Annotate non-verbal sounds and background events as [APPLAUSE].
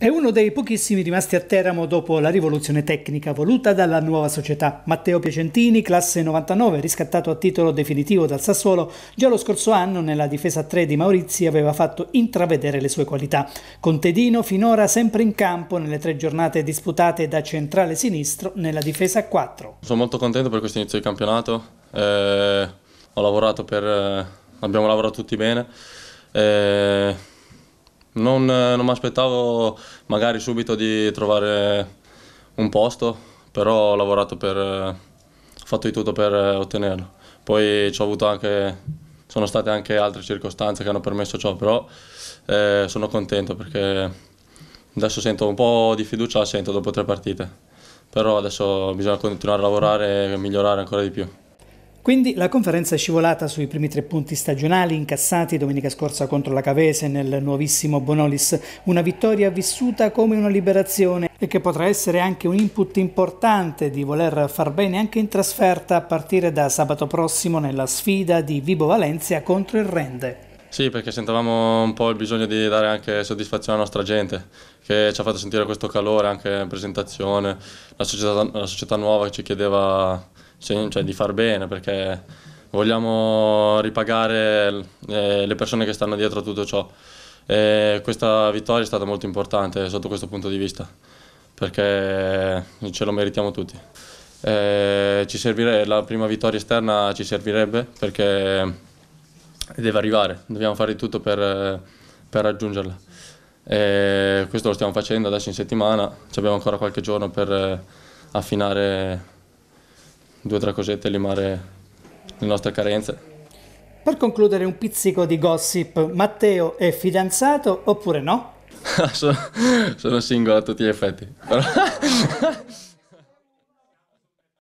È uno dei pochissimi rimasti a Teramo dopo la rivoluzione tecnica voluta dalla nuova società. Matteo Piacentini, classe 99, riscattato a titolo definitivo dal Sassuolo, già lo scorso anno nella difesa 3 di Maurizi aveva fatto intravedere le sue qualità. Contedino finora sempre in campo nelle tre giornate disputate da centrale sinistro nella difesa 4. Sono molto contento per questo inizio di campionato, eh, lavorato per, eh, abbiamo lavorato tutti bene. Eh, non, eh, non mi aspettavo magari subito di trovare un posto, però ho lavorato per, eh, ho fatto di tutto per eh, ottenerlo. Poi ci ho avuto anche, sono state anche altre circostanze che hanno permesso ciò, però eh, sono contento perché adesso sento un po' di fiducia, sento dopo tre partite, però adesso bisogna continuare a lavorare e migliorare ancora di più. Quindi la conferenza è scivolata sui primi tre punti stagionali incassati domenica scorsa contro la Cavese nel nuovissimo Bonolis, una vittoria vissuta come una liberazione e che potrà essere anche un input importante di voler far bene anche in trasferta a partire da sabato prossimo nella sfida di Vibo Valencia contro il Rende. Sì, perché sentavamo un po' il bisogno di dare anche soddisfazione alla nostra gente, che ci ha fatto sentire questo calore anche in presentazione, la società, la società nuova che ci chiedeva cioè, di far bene perché vogliamo ripagare eh, le persone che stanno dietro a tutto ciò. E questa vittoria è stata molto importante sotto questo punto di vista perché ce lo meritiamo tutti. Eh, servire, la prima vittoria esterna ci servirebbe perché deve arrivare, dobbiamo fare di tutto per, per raggiungerla. Eh, questo lo stiamo facendo adesso in settimana, abbiamo ancora qualche giorno per eh, affinare due o tre cosette limare le nostre carenze. Per concludere un pizzico di gossip, Matteo è fidanzato oppure no? [LAUGHS] sono, sono singolo a tutti gli effetti. Però... [LAUGHS]